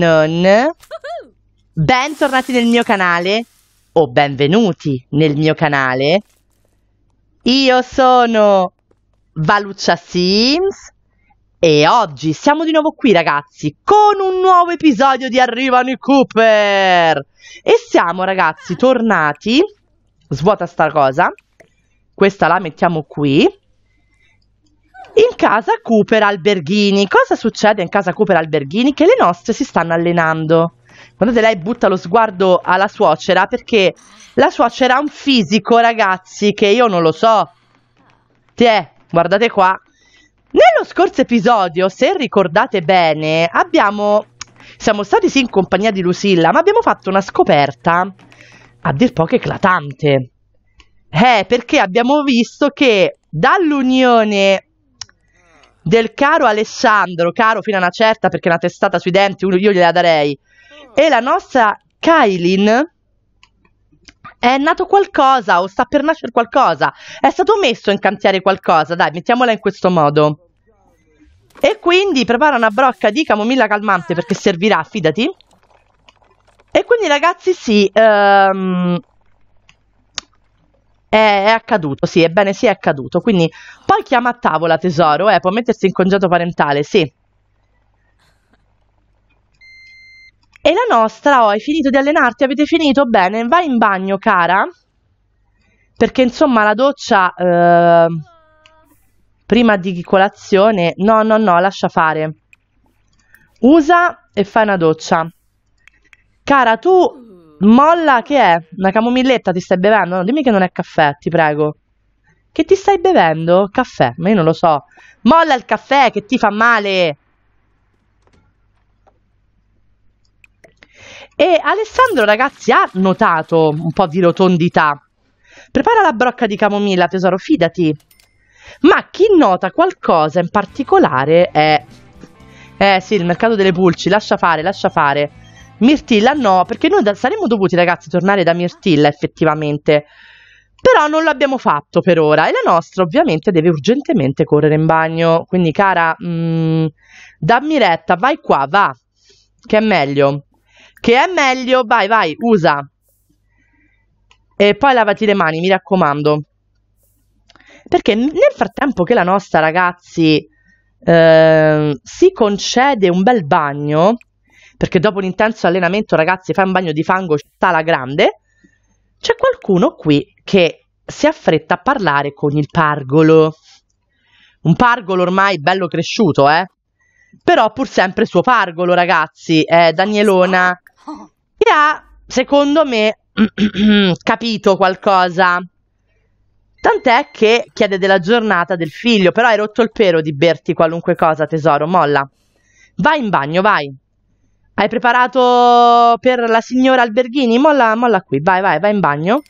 non. Bentornati nel mio canale o benvenuti nel mio canale. Io sono Valuccia Sims e oggi siamo di nuovo qui ragazzi con un nuovo episodio di Arrivano i Cooper e siamo ragazzi tornati svuota sta cosa questa la mettiamo qui in casa Cooper Alberghini, cosa succede in casa Cooper Alberghini? Che le nostre si stanno allenando. Guardate, lei butta lo sguardo alla suocera perché la suocera ha un fisico, ragazzi, che io non lo so. Tiè, guardate qua. Nello scorso episodio, se ricordate bene, abbiamo... Siamo stati sì in compagnia di Lucilla, ma abbiamo fatto una scoperta a dir poco eclatante. Eh, perché abbiamo visto che dall'unione del caro Alessandro, caro fino a una certa perché una testata sui denti io gliela darei, e la nostra Kailin è nato qualcosa o sta per nascere qualcosa, è stato messo in cantiere qualcosa, dai, mettiamola in questo modo. E quindi prepara una brocca di camomilla calmante perché servirà, fidati. E quindi ragazzi sì, um, è, è, accaduto, sì, ebbene sì, è accaduto. Quindi poi chiama a tavola tesoro, eh, può mettersi in congedo parentale, sì. E la nostra, oh, hai finito di allenarti? Avete finito? Bene, vai in bagno, cara. Perché insomma la doccia eh, prima di colazione, no, no, no, lascia fare. Usa e fai una doccia. Cara, tu Molla che è? Una camomilletta ti stai bevendo? No, dimmi che non è caffè, ti prego. Che ti stai bevendo? Caffè? Ma io non lo so. Molla il caffè che ti fa male. E Alessandro, ragazzi, ha notato un po' di rotondità. Prepara la brocca di camomilla, tesoro, fidati. Ma chi nota qualcosa in particolare è... Eh sì, il mercato delle pulci, lascia fare, lascia fare. Mirtilla no, perché noi da- saremmo dovuti ragazzi tornare da Mirtilla effettivamente. Però non l'abbiamo fatto per ora e la nostra ovviamente deve urgentemente correre in bagno. Quindi cara, mh, mm, dammi retta, vai qua, va, che è meglio. Che è meglio, vai, vai, usa. E poi lavati le mani, mi raccomando. Perché nel frattempo che la nostra ragazzi eh, si concede un bel bagno, perché dopo un intenso allenamento, ragazzi, fai un bagno di fango, sta la grande, c'è qualcuno qui che si affretta a parlare con il pargolo. Un pargolo ormai bello cresciuto, eh? Però pur sempre suo pargolo, ragazzi, è Danielona, E ha, secondo me, capito qualcosa. Tant'è che chiede della giornata del figlio, però hai rotto il pelo di berti qualunque cosa, tesoro, molla. Vai in bagno, vai. Hai preparato per la signora Alberghini? Molla, molla qui, vai, vai, vai in bagno.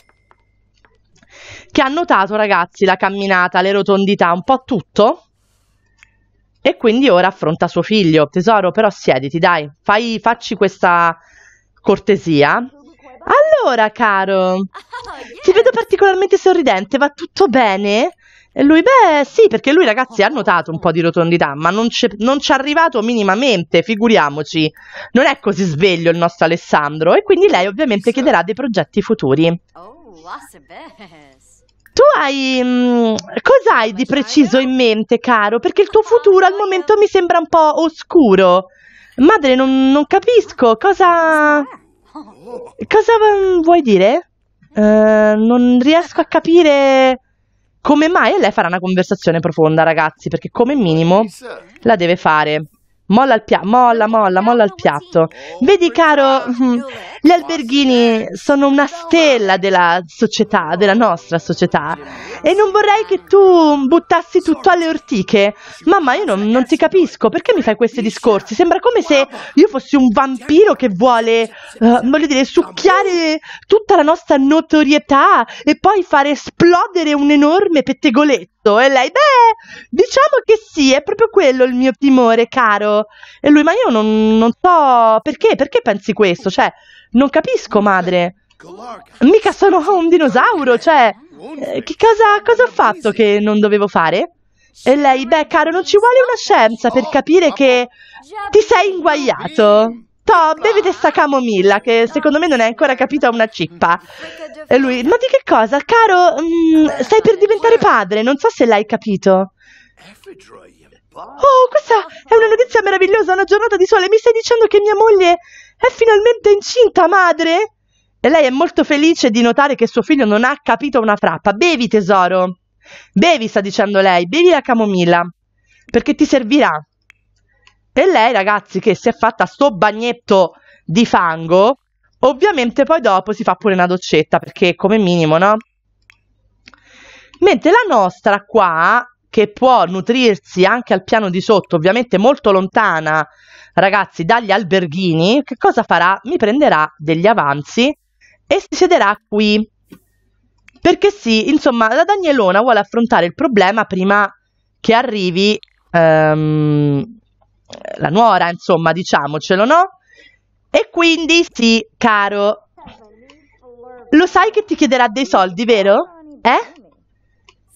Che ha notato, ragazzi, la camminata, le rotondità, un po' tutto. E quindi ora affronta suo figlio. Tesoro, però siediti, dai, fai, facci questa cortesia. Allora, caro, oh, ti vedo particolarmente sorridente, va tutto bene? E lui, beh, sì, perché lui, ragazzi, ha oh. notato un po' di rotondità, ma non, non ci è arrivato minimamente, figuriamoci. Non è così sveglio il nostro Alessandro, e quindi lei ovviamente chiederà dei progetti futuri. Oh, ah, tu hai. Mh, mm, cos'hai di preciso eh? in mente, caro? Perché il tuo ah, futuro al eh. momento mi sembra un po' oscuro. Madre, non, non capisco cosa. Cosa mm, vuoi dire? Uh, non riesco a capire come mai lei farà una conversazione profonda, ragazzi? Perché come minimo la deve fare. Molla, pia- molla, molla, molla al piatto. Vedi, caro, Gli alberghini sono una stella della società, della nostra società e non vorrei che tu buttassi tutto alle ortiche. Mamma, io non, non ti capisco, perché mi fai questi discorsi? Sembra come se io fossi un vampiro che vuole, uh, voglio dire, succhiare tutta la nostra notorietà e poi fare esplodere un enorme pettegoletto. E lei, beh, diciamo che sì, è proprio quello il mio timore, caro. E lui, ma io non, non so perché, perché pensi questo? Cioè, non capisco, madre. Mica sono un dinosauro, cioè... Eh, che cosa, cosa ho fatto che non dovevo fare? E lei, beh, caro, non ci vuole una scienza per capire che ti sei inguagliato. No, bevete sta camomilla che secondo me non è ancora capita una cippa. E lui, ma di che cosa? Caro, mh, mm, stai per diventare padre, non so se l'hai capito. Oh, questa è una notizia meravigliosa, una giornata di sole. Mi stai dicendo che mia moglie è finalmente incinta, madre? E lei è molto felice di notare che suo figlio non ha capito una frappa. Bevi, tesoro. Bevi, sta dicendo lei, bevi la camomilla, perché ti servirà. E lei, ragazzi, che si è fatta sto bagnetto di fango, ovviamente poi dopo si fa pure una doccetta, perché come minimo, no? Mentre la nostra qua, che può nutrirsi anche al piano di sotto, ovviamente molto lontana ragazzi, dagli alberghini, che cosa farà? Mi prenderà degli avanzi e si siederà qui. Perché sì, insomma, la Danielona vuole affrontare il problema prima che arrivi ehm, la nuora, insomma, diciamocelo, no? E quindi sì, caro, lo sai che ti chiederà dei soldi, vero? Eh?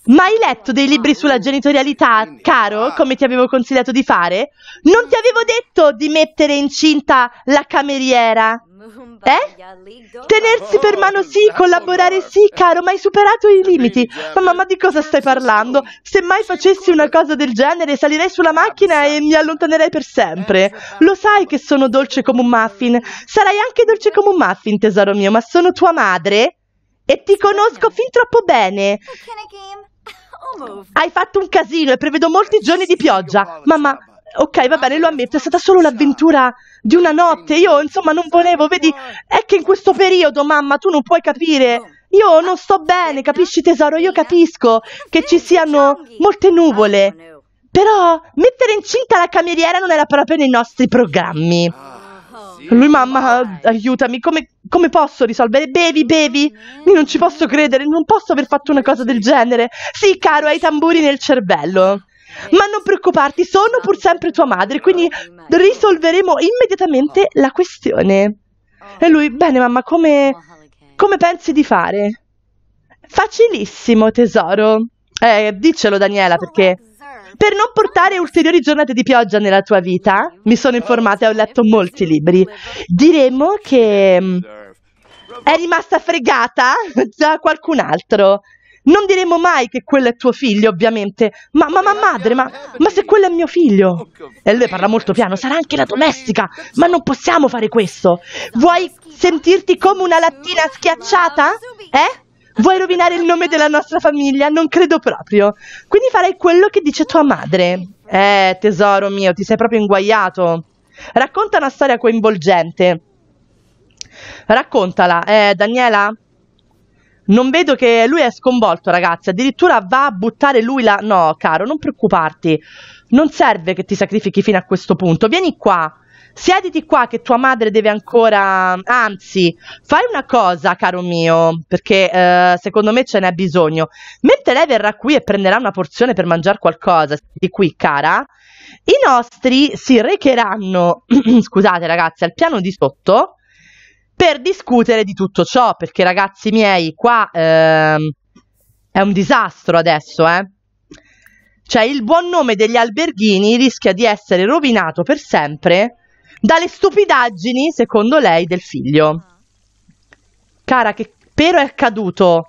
Ma hai letto dei libri sulla genitorialità, caro, come ti avevo consigliato di fare? Non ti avevo detto di mettere incinta la cameriera? Eh? Tenersi per mano sì, collaborare sì, caro, ma hai superato i limiti. Mamma, ma di cosa stai parlando? Se mai facessi una cosa del genere, salirei sulla macchina e mi allontanerei per sempre. Lo sai che sono dolce come un muffin. Sarai anche dolce come un muffin, tesoro mio, ma sono tua madre e ti conosco fin troppo bene. Hai fatto un casino e prevedo molti giorni di pioggia. Mamma, ok, va bene, lo ah, ammetto, è stata solo l'avventura di una notte. Io, insomma, non volevo, vedi, è che in questo periodo, mamma, tu non puoi capire. Io non sto bene, capisci tesoro? Io capisco che ci siano molte nuvole. Ah, Però mettere incinta la cameriera non era proprio nei nostri programmi. Ah, Lui, mamma, aiutami, come, come posso risolvere? Bevi, bevi! Io non ci posso credere, non posso aver fatto una cosa del genere. Sì, caro, hai i tamburi nel cervello. Eh, ma non preoccuparti, sono pur sempre tua madre, quindi oh, risolveremo immediatamente oh. la questione. E lui, oh. bene mamma, come, come pensi di fare? Facilissimo, tesoro. Eh, diccelo Daniela perché per non portare ulteriori giornate di pioggia nella tua vita, mi sono informata e ho letto molti libri. Diremmo che mm, è rimasta fregata da qualcun altro. Non diremo mai che quello è tuo figlio, ovviamente. Ma, ma, madre, ma, ma, se quello è mio figlio? E lei parla molto piano, sarà anche la domestica, ma non possiamo fare questo. Vuoi sentirti come una lattina schiacciata? Eh? Vuoi rovinare il nome della nostra famiglia? Non credo proprio. Quindi farei quello che dice tua madre. Eh, tesoro mio, ti sei proprio inguaiato. Racconta una storia coinvolgente. Raccontala, eh, Daniela. Non vedo che lui è sconvolto, ragazzi. Addirittura va a buttare lui la. No, caro, non preoccuparti. Non serve che ti sacrifichi fino a questo punto. Vieni qua. Siediti qua che tua madre deve ancora. Anzi, fai una cosa, caro mio, perché eh, secondo me ce n'è bisogno. Mentre lei verrà qui e prenderà una porzione per mangiare qualcosa, di qui, cara, i nostri si recheranno, scusate ragazzi, al piano di sotto per discutere di tutto ciò, perché ragazzi miei, qua eh, è un disastro adesso, eh. Cioè, il buon nome degli alberghini rischia di essere rovinato per sempre dalle stupidaggini, secondo lei, del figlio. Cara, che però è accaduto.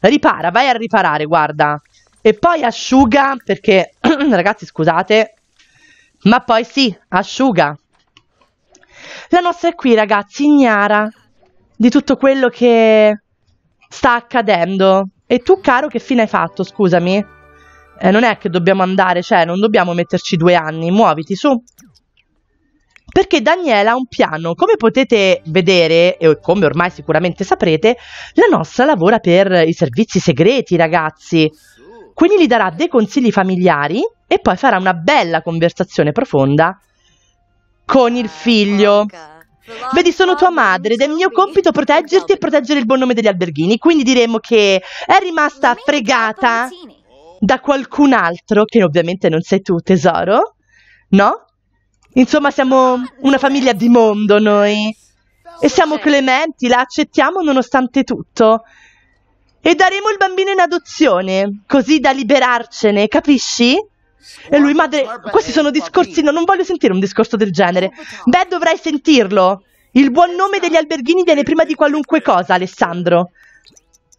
Ripara, vai a riparare, guarda. E poi asciuga, perché, ragazzi, scusate, ma poi sì, asciuga. La nostra è qui, ragazzi, ignara di tutto quello che sta accadendo. E tu, caro, che fine hai fatto? Scusami. Eh, non è che dobbiamo andare, cioè, non dobbiamo metterci due anni. Muoviti su perché Daniela ha un piano. Come potete vedere, e come ormai sicuramente saprete, la nostra lavora per i servizi segreti, ragazzi. Quindi gli darà dei consigli familiari e poi farà una bella conversazione profonda con il figlio. Vedi, sono tua madre ed è mio compito proteggerti e proteggere il buon nome degli alberghini. Quindi diremo che è rimasta fregata da qualcun altro, che ovviamente non sei tu, tesoro. No? Insomma, siamo una famiglia di mondo noi. E siamo clementi, la accettiamo nonostante tutto. E daremo il bambino in adozione, così da liberarcene, capisci? E lui, madre, questi sono eh, discorsi, no, non voglio sentire un discorso del genere. Beh, dovrai sentirlo. Il buon nome degli alberghini viene prima di qualunque cosa, Alessandro.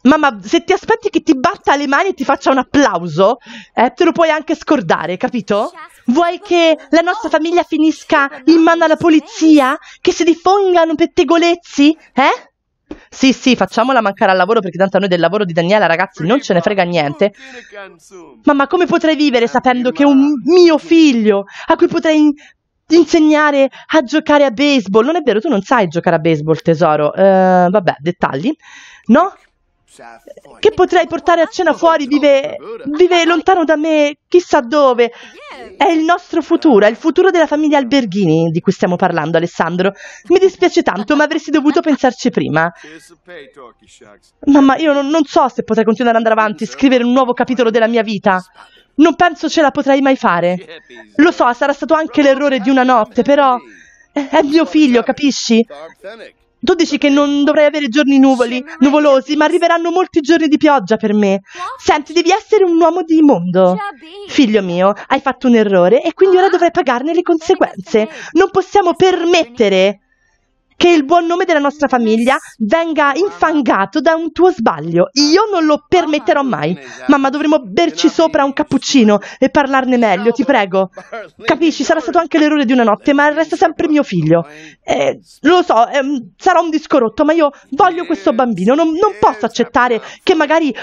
Mamma, se ti aspetti che ti batta le mani e ti faccia un applauso, eh, te lo puoi anche scordare, capito? Vuoi che la nostra famiglia finisca in mano alla polizia? Che si diffongano pettegolezzi? Eh? Sì, sì, facciamola mancare al lavoro perché tanto a noi del lavoro di Daniela, ragazzi, non ce ne frega niente. Mamma, come potrei vivere sapendo che un mio figlio, a cui potrei insegnare a giocare a baseball, non è vero, tu non sai giocare a baseball, tesoro. Uh, vabbè, dettagli. No? che potrei portare a cena fuori vive, vive lontano da me, chissà dove. È il nostro futuro, è il futuro della famiglia Alberghini di cui stiamo parlando, Alessandro. Mi dispiace tanto, ma avresti dovuto pensarci prima. Mamma, io non, non so se potrei continuare ad andare avanti, scrivere un nuovo capitolo della mia vita. Non penso ce la potrei mai fare. Lo so, sarà stato anche l'errore di una notte, però... È mio figlio, capisci? Tu dici che non dovrei avere giorni nuvoli, nuvolosi, ma arriveranno molti giorni di pioggia per me. Senti, devi essere un uomo di mondo. Figlio mio, hai fatto un errore e quindi ora ah? dovrai pagarne le conseguenze. Non possiamo permettere che il buon nome della nostra famiglia venga infangato da un tuo sbaglio. Io non lo permetterò mai. Mamma, dovremmo berci sopra un cappuccino e parlarne meglio, ti prego. Capisci, sarà stato anche l'errore di una notte, ma resta sempre mio figlio. Eh, lo so, ehm, sarà un disco rotto, ma io voglio questo bambino. non, non posso accettare che magari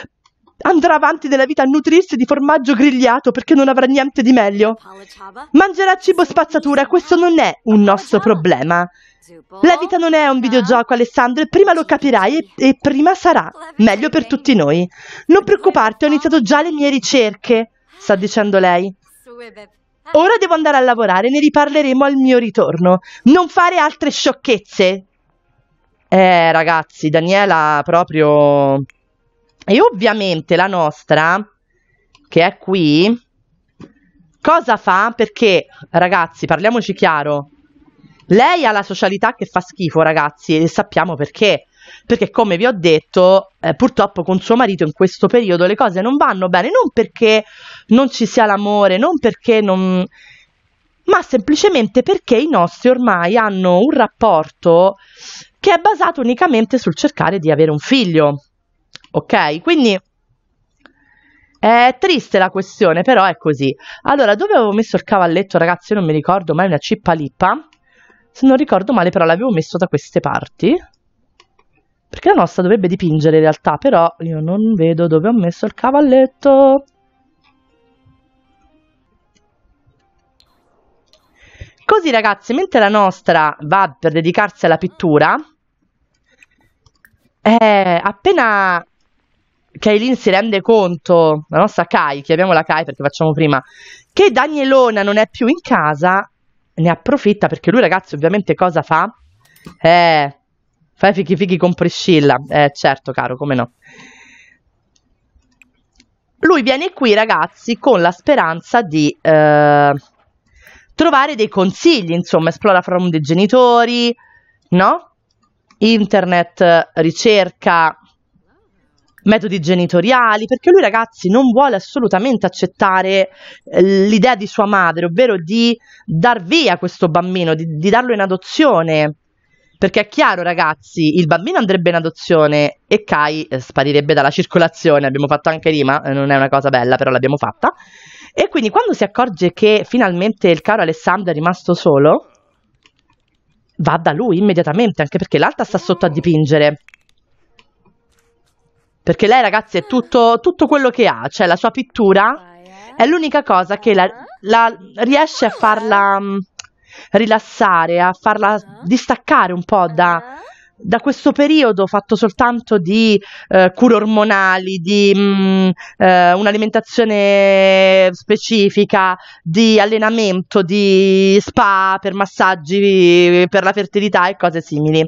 andrà avanti nella vita a nutrirsi di formaggio grigliato perché non avrà niente di meglio. Mangerà cibo spazzatura, questo non è un nostro problema. La vita non è un videogioco, Alessandro, e prima lo capirai e, e prima sarà. Meglio per tutti noi. Non preoccuparti, ho iniziato già le mie ricerche, sta dicendo lei. Ora devo andare a lavorare, ne riparleremo al mio ritorno. Non fare altre sciocchezze. Eh, ragazzi, Daniela proprio... E ovviamente la nostra, che è qui, cosa fa? Perché, ragazzi, parliamoci chiaro, lei ha la socialità che fa schifo, ragazzi, e sappiamo perché. Perché, come vi ho detto, eh, purtroppo con suo marito in questo periodo le cose non vanno bene, non perché non ci sia l'amore, non perché non... ma semplicemente perché i nostri ormai hanno un rapporto che è basato unicamente sul cercare di avere un figlio. Ok? Quindi è triste la questione, però è così. Allora, dove avevo messo il cavalletto, ragazzi? Io non mi ricordo, ma è una cippa lippa. Se non ricordo male però l'avevo messo da queste parti. Perché la nostra dovrebbe dipingere in realtà, però io non vedo dove ho messo il cavalletto. Così ragazzi, mentre la nostra va per dedicarsi alla pittura, eh, appena Kailin si rende conto, la nostra Kai, chiamiamola Kai perché facciamo prima, che Danielona non è più in casa, ne approfitta perché lui ragazzi ovviamente cosa fa? Eh, fai fichi fichi con Priscilla, eh certo caro, come no. Lui viene qui ragazzi con la speranza di eh, trovare dei consigli, insomma esplora forum dei genitori, no? Internet, ricerca, metodi genitoriali, perché lui ragazzi non vuole assolutamente accettare eh, l'idea di sua madre, ovvero di dar via questo bambino, di, di darlo in adozione. Perché è chiaro, ragazzi, il bambino andrebbe in adozione e Kai eh, sparirebbe dalla circolazione. Abbiamo fatto anche rima, eh, non è una cosa bella, però l'abbiamo fatta. E quindi quando si accorge che finalmente il caro Alessandro è rimasto solo, va da lui immediatamente, anche perché l'altra sta sotto a dipingere. Perché lei, ragazzi, è tutto, tutto quello che ha, cioè la sua pittura è l'unica cosa che la, la riesce a farla mm, rilassare, a farla distaccare un po' da, da questo periodo fatto soltanto di eh, cure ormonali, di mh, mm, eh, un'alimentazione specifica, di allenamento, di spa per massaggi per la fertilità e cose simili.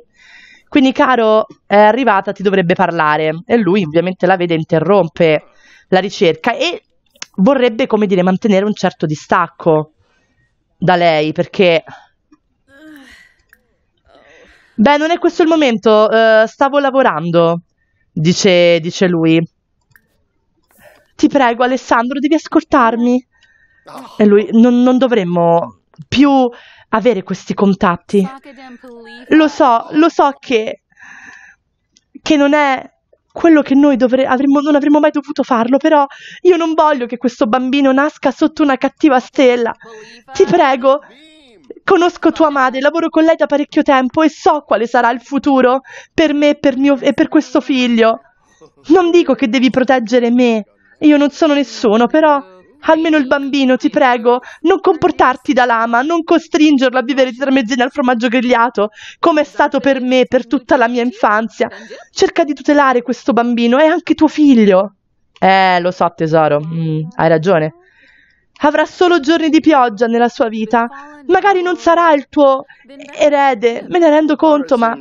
Quindi Caro è arrivata, ti dovrebbe parlare. E lui ovviamente la vede, interrompe la ricerca e vorrebbe, come dire, mantenere un certo distacco da lei perché... Beh, non è questo il momento, uh, stavo lavorando, dice, dice lui. Ti prego, Alessandro, devi ascoltarmi. E lui, non, non dovremmo più avere questi contatti. Lo so, lo so che, che non è quello che noi dovre- avremmo, non avremmo mai dovuto farlo, però io non voglio che questo bambino nasca sotto una cattiva stella. Ti prego, conosco tua madre, lavoro con lei da parecchio tempo e so quale sarà il futuro per me per mio, e per questo figlio. Non dico che devi proteggere me, io non sono nessuno, però almeno il bambino, ti prego, non comportarti da lama, non costringerlo a vivere di tramezzine al formaggio grigliato, come è stato per me per tutta la mia infanzia. Cerca di tutelare questo bambino, è anche tuo figlio. Eh, lo so, tesoro, mm, hai ragione. Avrà solo giorni di pioggia nella sua vita. Magari non sarà il tuo erede, me ne rendo conto, ma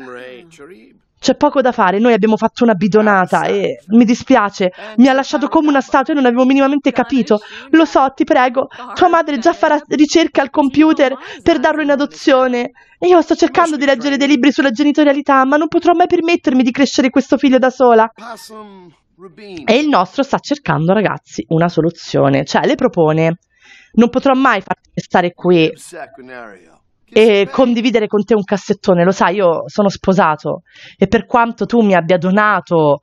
c'è poco da fare, noi abbiamo fatto una bidonata e mi dispiace, eh, mi ha lasciato come una statua e non avevo minimamente capito. Lo so, ti prego, tua madre già farà ricerca al computer per darlo in adozione. io sto cercando di leggere dei libri sulla genitorialità, ma non potrò mai permettermi di crescere questo figlio da sola. E il nostro sta cercando, ragazzi, una soluzione, cioè le propone. Non potrò mai farti stare qui e condividere con te un cassettone. Lo sai, io sono sposato e per quanto tu mi abbia donato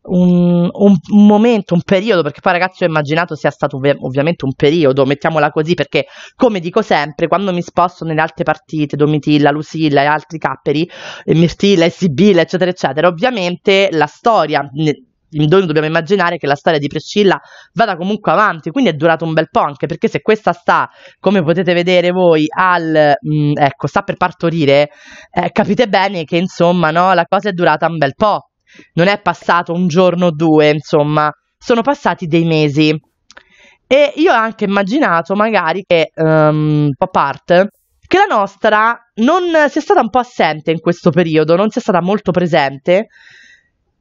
un, un, un momento, un periodo, perché poi ragazzi ho immaginato sia stato ov- ovviamente un periodo, mettiamola così, perché come dico sempre, quando mi sposto nelle altre partite, Domitilla, Lucilla e altri capperi, Mirtilla e Sibilla, eccetera, eccetera, ovviamente la storia ne- noi dobbiamo immaginare che la storia di Priscilla vada comunque avanti, quindi è durato un bel po' anche perché se questa sta, come potete vedere voi, al mh, mm, ecco, sta per partorire, eh, capite bene che insomma, no, la cosa è durata un bel po'. Non è passato un giorno o due, insomma, sono passati dei mesi. E io ho anche immaginato magari che ehm, um, Pop Art che la nostra non sia stata un po' assente in questo periodo, non sia stata molto presente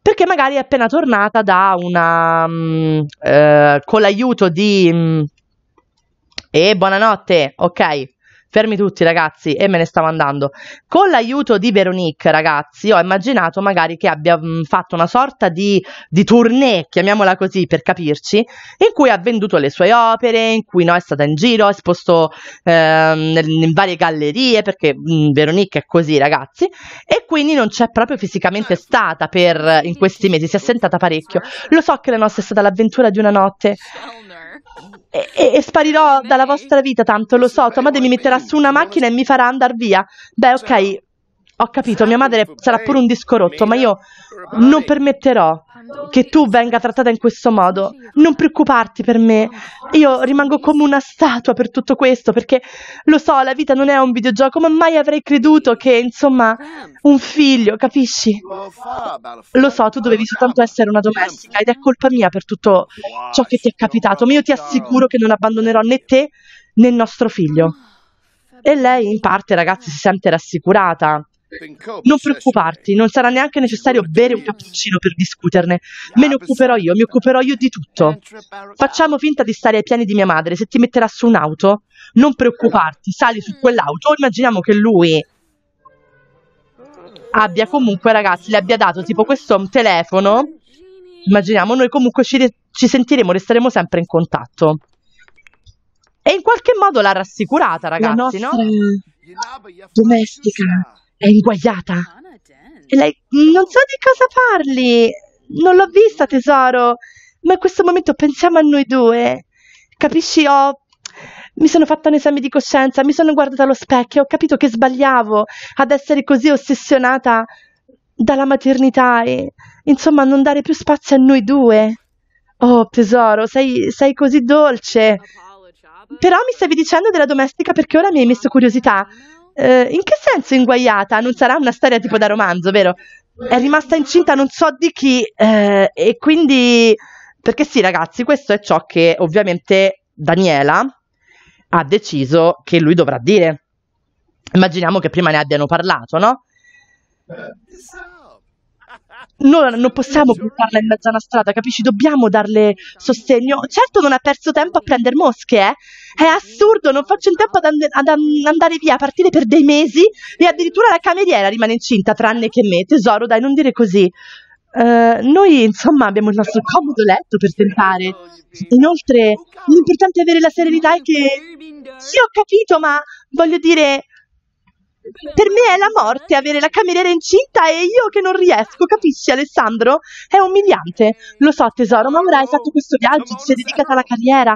perché magari è appena tornata da una... Mh, mm, eh, con l'aiuto di... Mm, e buonanotte, ok? fermi tutti ragazzi e me ne stavo andando. Con l'aiuto di Veronique ragazzi ho immaginato magari che abbia mh, mm, fatto una sorta di, di tournée, chiamiamola così per capirci, in cui ha venduto le sue opere, in cui no, è stata in giro, è esposto ehm, in varie gallerie perché mh, mm, Veronique è così ragazzi e quindi non c'è proprio fisicamente stata per, in questi mesi, si è assentata parecchio. Lo so che la nostra è stata l'avventura di una notte e, e sparirò dalla vostra vita tanto, lo so, tua mi metterà su una macchina e mi farà andare via. Beh, ok, ho capito, mia madre sarà pure un disco rotto, ma io non permetterò che tu venga trattata in questo modo. Non preoccuparti per me. Io rimango come una statua per tutto questo, perché lo so, la vita non è un videogioco, ma mai avrei creduto che, insomma, un figlio, capisci? Lo so, tu dovevi soltanto essere una domestica ed è colpa mia per tutto ciò che ti è capitato, ma io ti assicuro che non abbandonerò né te né nostro figlio. E lei in parte, ragazzi, si sente rassicurata non preoccuparti, non sarà neanche necessario bere un cappuccino per discuterne. Me ne occuperò io, mi occuperò io di tutto. Facciamo finta di stare ai piani di mia madre. Se ti metterà su un'auto, non preoccuparti, sali su quell'auto. Immaginiamo che lui abbia comunque, ragazzi, le abbia dato tipo questo telefono. Immaginiamo, noi comunque ci, ci sentiremo, resteremo sempre in contatto. E in qualche modo l'ha rassicurata, ragazzi, no? Domestica è inguagliata. E lei, non so di cosa parli. Non l'ho vista, tesoro. Ma in questo momento pensiamo a noi due. Capisci? Ho... Mi sono fatta un esame di coscienza, mi sono guardata allo specchio, ho capito che sbagliavo ad essere così ossessionata dalla maternità e, insomma, non dare più spazio a noi due. Oh, tesoro, sei, sei così dolce. Però mi stavi dicendo della domestica perché ora mi hai messo curiosità. Eh, in che senso inguaiata? Non sarà una storia tipo da romanzo, vero? È rimasta incinta non so di chi eh, e quindi... Perché sì ragazzi, questo è ciò che ovviamente Daniela ha deciso che lui dovrà dire. Immaginiamo che prima ne abbiano parlato, no? Eh, non, non possiamo buttarla in mezzo a una strada, capisci? Dobbiamo darle sostegno. Certo non ha perso tempo a prendere mosche, eh? È assurdo, non faccio in tempo ad, and- ad andare via a partire per dei mesi e addirittura la cameriera rimane incinta, tranne che me. Tesoro, dai, non dire così. Uh, noi insomma abbiamo il nostro comodo letto per tentare. Inoltre l'importante è avere la serenità e che... Sì, ho capito, ma voglio dire, per me è la morte avere la cameriera incinta e io che non riesco, capisci Alessandro? È umiliante. Lo so tesoro, ma ora hai fatto questo viaggio, ti sei dedicata alla carriera.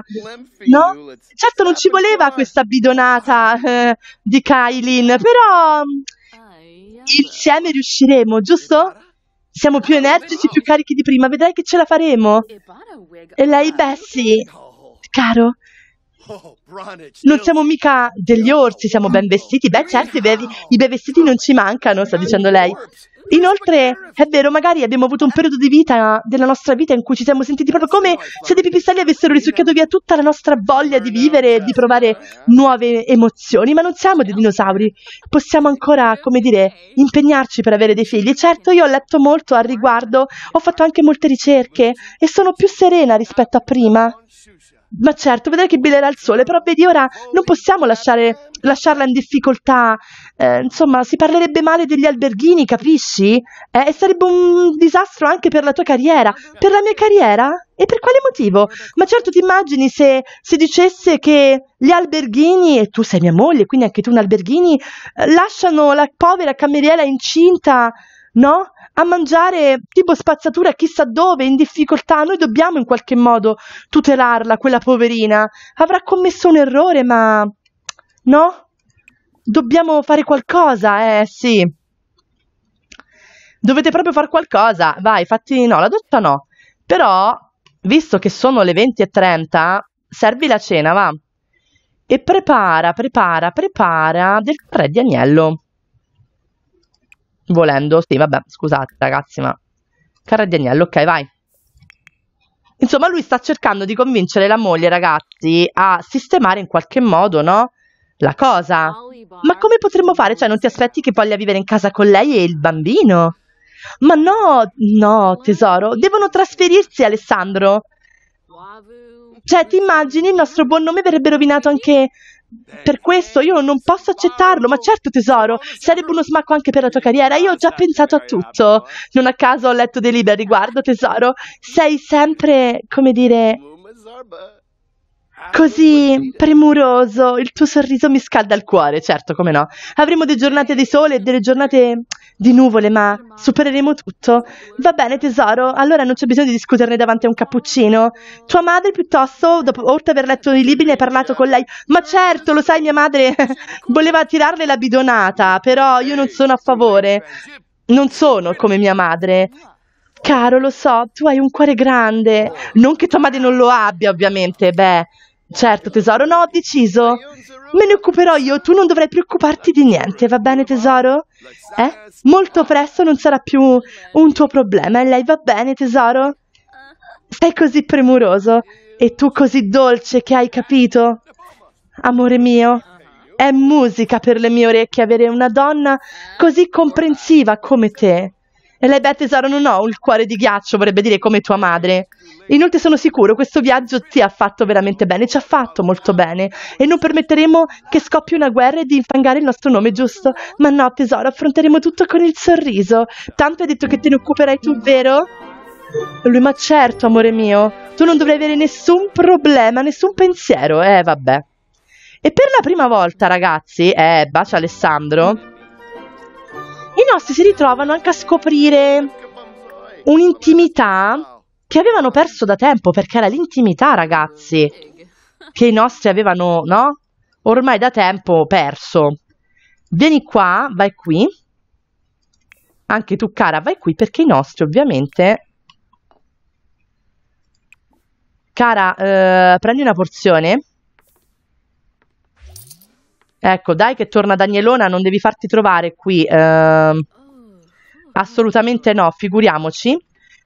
No? Certo non ci voleva questa bidonata eh, di Kailin, però mm, insieme riusciremo, giusto? Siamo più energici, più carichi di prima, vedrai che ce la faremo. E lei, beh sì, caro, Oh, non siamo mica degli orsi, siamo ben vestiti. Beh, certo, i bei, i bei vestiti non ci mancano, sta dicendo lei. Inoltre, è vero, magari abbiamo avuto un periodo di vita, della nostra vita, in cui ci siamo sentiti proprio come se dei pipistrelli avessero risucchiato via tutta la nostra voglia di vivere e di provare nuove emozioni, ma non siamo dei dinosauri. Possiamo ancora, come dire, impegnarci per avere dei figli. Certo, io ho letto molto al riguardo, ho fatto anche molte ricerche e sono più serena rispetto a prima ma certo, vedrai che brillerà il sole, però vedi ora non possiamo lasciare, lasciarla in difficoltà, eh, insomma si parlerebbe male degli alberghini, capisci? Eh, e sarebbe un disastro anche per la tua carriera, per la mia carriera? E per quale motivo? Ma certo ti immagini se si dicesse che gli alberghini, e tu sei mia moglie, quindi anche tu un alberghini, eh, lasciano la povera cameriera incinta no? A mangiare tipo spazzatura chissà dove, in difficoltà, noi dobbiamo in qualche modo tutelarla, quella poverina. Avrà commesso un errore, ma no? Dobbiamo fare qualcosa, eh sì. Dovete proprio fare qualcosa. Vai, fatti no, la dotta no. Però, visto che sono le 20:30, servi la cena, va. E prepara, prepara, prepara del re di agnello Volendo, sì, vabbè, scusate ragazzi, ma... Cara Daniello, ok, vai. Insomma, lui sta cercando di convincere la moglie, ragazzi, a sistemare in qualche modo, no? La cosa. Ma come potremmo fare? Cioè, non ti aspetti che voglia vivere in casa con lei e il bambino? Ma no, no, tesoro, devono trasferirsi, Alessandro. Cioè, ti immagini il nostro buon nome verrebbe rovinato anche per questo io non posso accettarlo, ma certo tesoro, sarebbe uno smacco anche per la tua carriera, io ho già pensato a tutto, non a caso ho letto dei libri a riguardo tesoro, sei sempre, come dire, così premuroso, il tuo sorriso mi scalda il cuore, certo, come no, avremo delle giornate di sole e delle giornate di nuvole, ma supereremo tutto. Va bene, tesoro, allora non c'è bisogno di discuterne davanti a un cappuccino. Tua madre, piuttosto, dopo, oltre aver letto i libri, ne hai parlato con lei. Ma certo, lo sai, mia madre voleva tirarle la bidonata, però io non sono a favore. Non sono come mia madre. Caro, lo so, tu hai un cuore grande. Non che tua madre non lo abbia, ovviamente, beh. Certo, tesoro, no, ho deciso. Me ne occuperò io, tu non dovrai preoccuparti di niente, va bene, tesoro? Eh? Molto presto non sarà più un tuo problema e lei va bene, tesoro? Sei così premuroso e tu così dolce che hai capito? Amore mio, è musica per le mie orecchie avere una donna così comprensiva come te. E lei, beh, tesoro, non ho il cuore di ghiaccio, vorrebbe dire come tua madre. Inoltre sono sicuro questo viaggio ti ha fatto veramente bene, ci ha fatto molto bene e non permetteremo che scoppi una guerra e di infangare il nostro nome, giusto? Ma no, tesoro, affronteremo tutto con il sorriso. Tanto hai detto che te ne occuperai tu, vero? Lui, ma certo, amore mio, tu non dovrai avere nessun problema, nessun pensiero, eh, vabbè. E per la prima volta, ragazzi, eh, bacio Alessandro, i nostri si ritrovano anche a scoprire un'intimità che avevano perso da tempo perché era l'intimità, ragazzi, che i nostri avevano, no? Ormai da tempo perso. Vieni qua, vai qui. Anche tu, cara, vai qui perché i nostri, ovviamente. Cara, eh, prendi una porzione. Ecco, dai che torna Danielona, non devi farti trovare qui. Eh, assolutamente no, figuriamoci.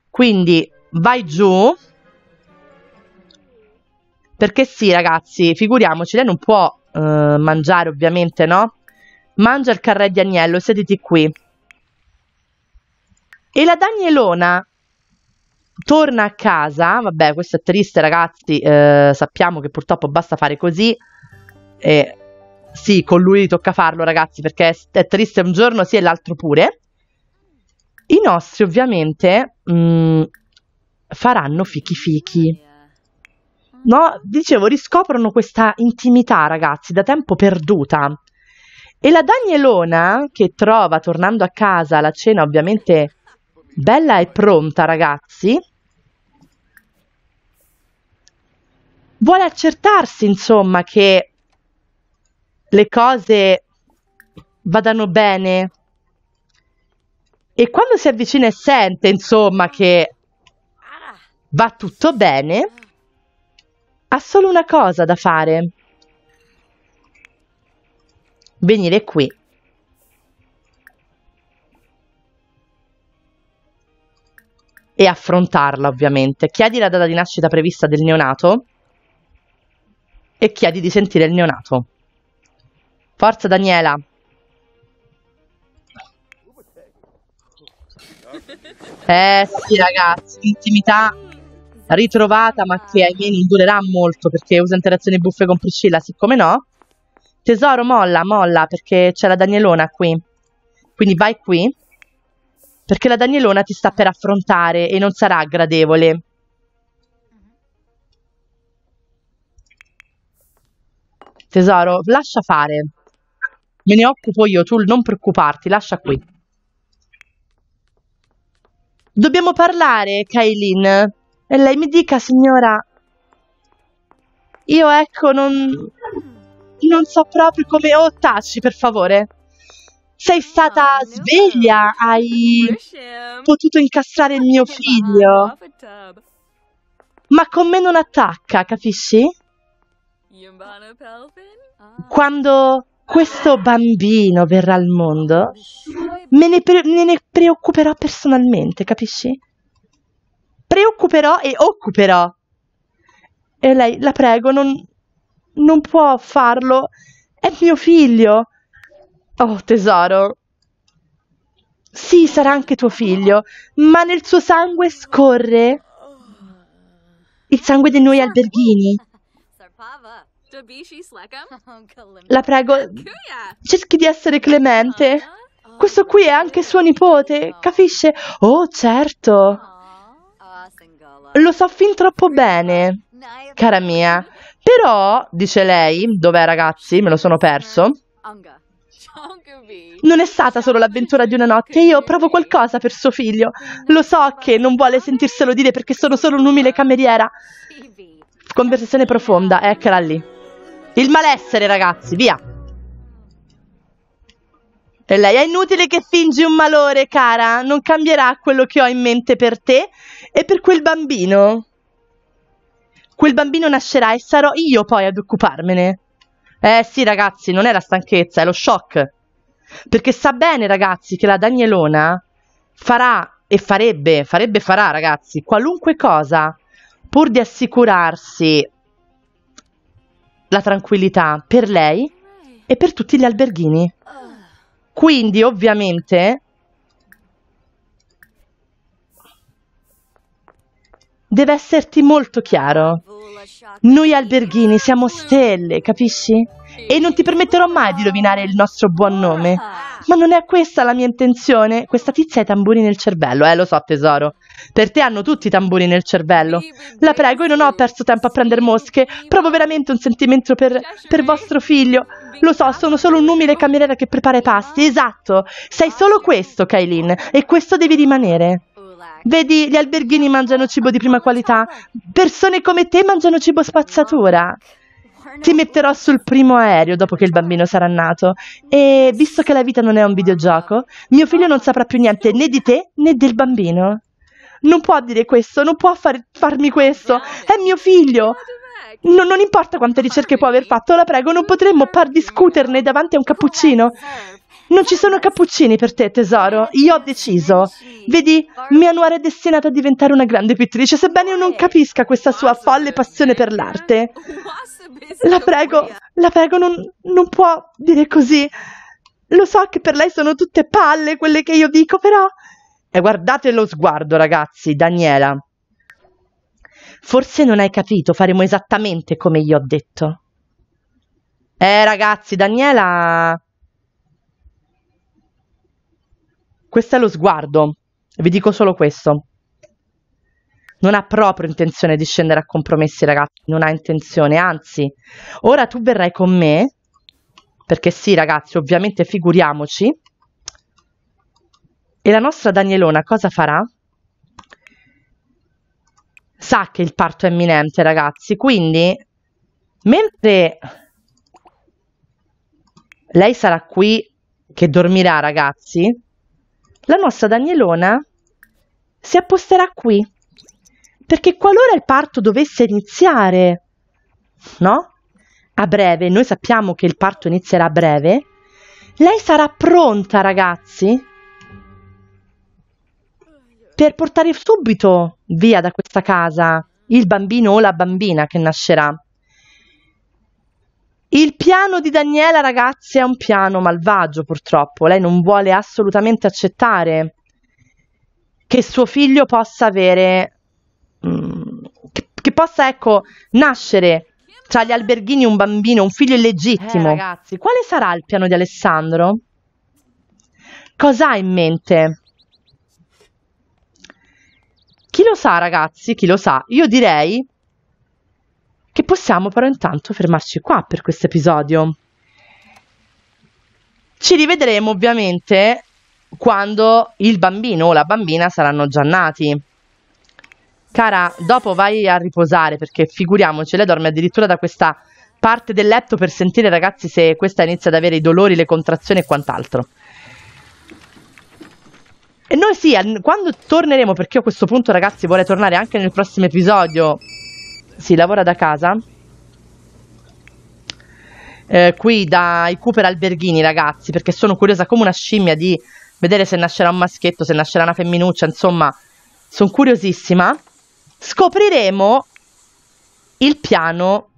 Quindi vai giù. Perché sì, ragazzi, figuriamoci, lei non può eh, mangiare, ovviamente, no? Mangia il carré di agnello, sediti qui. E la Danielona torna a casa, vabbè, questo è triste, ragazzi, eh, sappiamo che purtroppo basta fare così. E sì, con lui tocca farlo, ragazzi, perché è triste un giorno sì e l'altro pure. I nostri, ovviamente, mh, mm, faranno fichi fichi. No, dicevo, riscoprono questa intimità, ragazzi, da tempo perduta. E la Danielona, che trova tornando a casa la cena ovviamente bella e pronta, ragazzi, vuole accertarsi, insomma, che le cose vadano bene. E quando si avvicina e sente, insomma, che va tutto bene, ha solo una cosa da fare. Venire qui. E affrontarla, ovviamente. Chiedi la data di nascita prevista del neonato e chiedi di sentire il neonato. Forza Daniela. Eh sì ragazzi, l'intimità ritrovata ma che ahimè non durerà molto perché usa interazioni buffe con Priscilla, siccome no. Tesoro, molla, molla perché c'è la Danielona qui. Quindi vai qui perché la Danielona ti sta per affrontare e non sarà gradevole. Tesoro, lascia fare. Me ne occupo io, tu non preoccuparti, lascia qui. Dobbiamo parlare, Kailin. E lei mi dica, signora, io ecco, non, non so proprio come... Oh, taci, per favore. Sei stata ah, sveglia, hai potuto incastrare il mio figlio. Ma con me non attacca, capisci? Ah. Quando questo bambino verrà al mondo, me ne, pre me ne preoccuperò personalmente, capisci? preoccuperò e occuperò. E lei, la prego, non, non può farlo, è mio figlio. Oh tesoro, sì, sarà anche tuo figlio, ma nel suo sangue scorre il sangue di noi alberghini. La prego, cerchi di essere clemente. Oh, Questo qui è anche suo nipote, capisce? Oh, certo. Oh lo so fin troppo bene, cara mia. Però, dice lei, dov'è ragazzi, me lo sono perso. Non è stata solo l'avventura di una notte, io provo qualcosa per suo figlio. Lo so che non vuole sentirselo dire perché sono solo un'umile cameriera. Conversazione profonda, eccola lì. Il malessere, ragazzi, via. E lei è inutile che fingi un malore, cara, non cambierà quello che ho in mente per te e per quel bambino. Quel bambino nascerà e sarò io poi ad occuparmene. Eh sì, ragazzi, non è la stanchezza, è lo shock. Perché sa bene, ragazzi, che la Danielona farà e farebbe, farebbe farà, ragazzi, qualunque cosa pur di assicurarsi la tranquillità per lei e per tutti gli alberghini. Quindi ovviamente deve esserti molto chiaro. Noi alberghini siamo stelle, capisci? E non ti permetterò mai di rovinare il nostro buon nome. Ma non è questa la mia intenzione. Questa tizia ha i tamburi nel cervello, eh, lo so tesoro. Per te hanno tutti i tamburi nel cervello. La prego, io non ho perso tempo a prendere mosche. Provo veramente un sentimento per, per vostro figlio. Lo so, sono solo un'umile cameriera che prepara i pasti. Esatto. Sei solo questo, Kailin. E questo devi rimanere. Vedi, gli alberghini mangiano cibo di prima qualità. Persone come te mangiano cibo spazzatura. Ti metterò sul primo aereo dopo che il bambino sarà nato. E visto che la vita non è un videogioco, mio figlio non saprà più niente né di te né del bambino non può dire questo, non può far, farmi questo, è mio figlio. No, non importa quante ricerche può aver fatto, la prego, non potremmo par discuterne davanti a un cappuccino. Non ci sono cappuccini per te, tesoro. Io ho deciso. Vedi, mia nuora è destinata a diventare una grande pittrice, sebbene io non capisca questa sua folle passione per l'arte. La prego, la prego, non, non può dire così. Lo so che per lei sono tutte palle quelle che io dico, però e eh, guardate lo sguardo, ragazzi, Daniela. Forse non hai capito, faremo esattamente come gli ho detto. Eh, ragazzi, Daniela... Questo è lo sguardo, vi dico solo questo. Non ha proprio intenzione di scendere a compromessi, ragazzi, non ha intenzione, anzi, ora tu verrai con me, perché sì, ragazzi, ovviamente figuriamoci, e la nostra Danielona cosa farà? Sa che il parto è imminente, ragazzi, quindi mentre lei sarà qui che dormirà, ragazzi, la nostra Danielona si apposterà qui. Perché qualora il parto dovesse iniziare, no? A breve, noi sappiamo che il parto inizierà a breve, lei sarà pronta, ragazzi, per portare subito via da questa casa il bambino o la bambina che nascerà. Il piano di Daniela, ragazzi, è un piano malvagio, purtroppo. Lei non vuole assolutamente accettare che suo figlio possa avere, mm, che, che, possa, ecco, nascere tra gli alberghini un bambino, un figlio illegittimo. Eh, ragazzi, quale sarà il piano di Alessandro? Cosa ha in mente? Chi lo sa, ragazzi, chi lo sa, io direi che possiamo però intanto fermarci qua per questo episodio. Ci rivedremo ovviamente quando il bambino o la bambina saranno già nati. Cara, dopo vai a riposare perché figuriamoci, lei dorme addirittura da questa parte del letto per sentire ragazzi se questa inizia ad avere i dolori, le contrazioni e quant'altro noi sì, quando torneremo, perché a questo punto ragazzi vorrei tornare anche nel prossimo episodio, si lavora da casa. Eh, qui dai Cooper Alberghini ragazzi, perché sono curiosa come una scimmia di vedere se nascerà un maschietto, se nascerà una femminuccia, insomma, sono curiosissima. Scopriremo il piano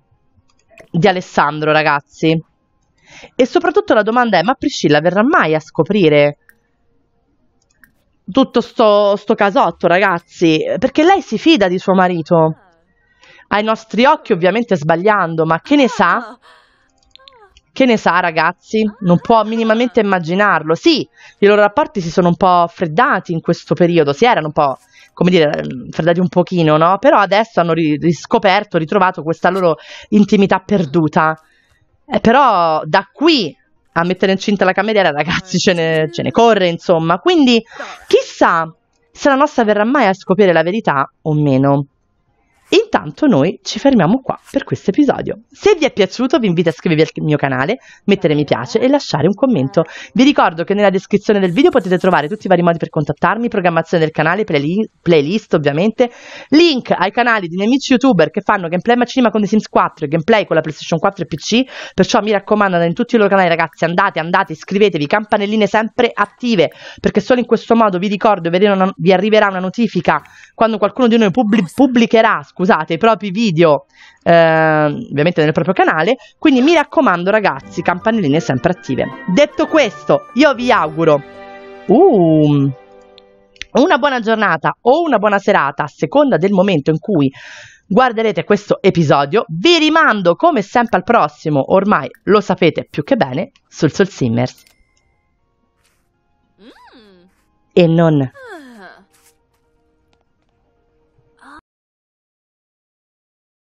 di Alessandro ragazzi. E soprattutto la domanda è, ma Priscilla verrà mai a scoprire tutto sto, sto casotto, ragazzi, perché lei si fida di suo marito. Ai nostri occhi, ovviamente, sbagliando, ma che ne sa? Che ne sa, ragazzi? Non può minimamente immaginarlo. Sì, i loro rapporti si sono un po' freddati in questo periodo, si erano un po', come dire, ehm, freddati un pochino, no? Però adesso hanno riscoperto, ritrovato questa loro intimità perduta. Eh, però da qui a mettere incinta la cameriera, ragazzi, ce ne, ce ne corre, insomma. Quindi, chissà se la nostra verrà mai a scoprire la verità o meno. Intanto noi ci fermiamo qua per questo episodio. Se vi è piaciuto vi invito a iscrivervi al mio canale, mettere mi piace e lasciare un commento. Vi ricordo che nella descrizione del video potete trovare tutti i vari modi per contattarmi, programmazione del canale, play playlist ovviamente, link ai canali di nemici youtuber che fanno gameplay Machinima con The Sims 4 e gameplay con la PlayStation 4 e PC, perciò mi raccomando in tutti i loro canali ragazzi andate, andate, iscrivetevi, campanelline sempre attive perché solo in questo modo vi ricordo vi arriverà una notifica quando qualcuno di noi pubblicherà scusate, i propri video eh, ovviamente nel proprio canale, quindi mi raccomando ragazzi, campanelline sempre attive. Detto questo, io vi auguro uh, una buona giornata o una buona serata, a seconda del momento in cui guarderete questo episodio. Vi rimando come sempre al prossimo, ormai lo sapete più che bene, sul Soul Simmers. Mm. E non...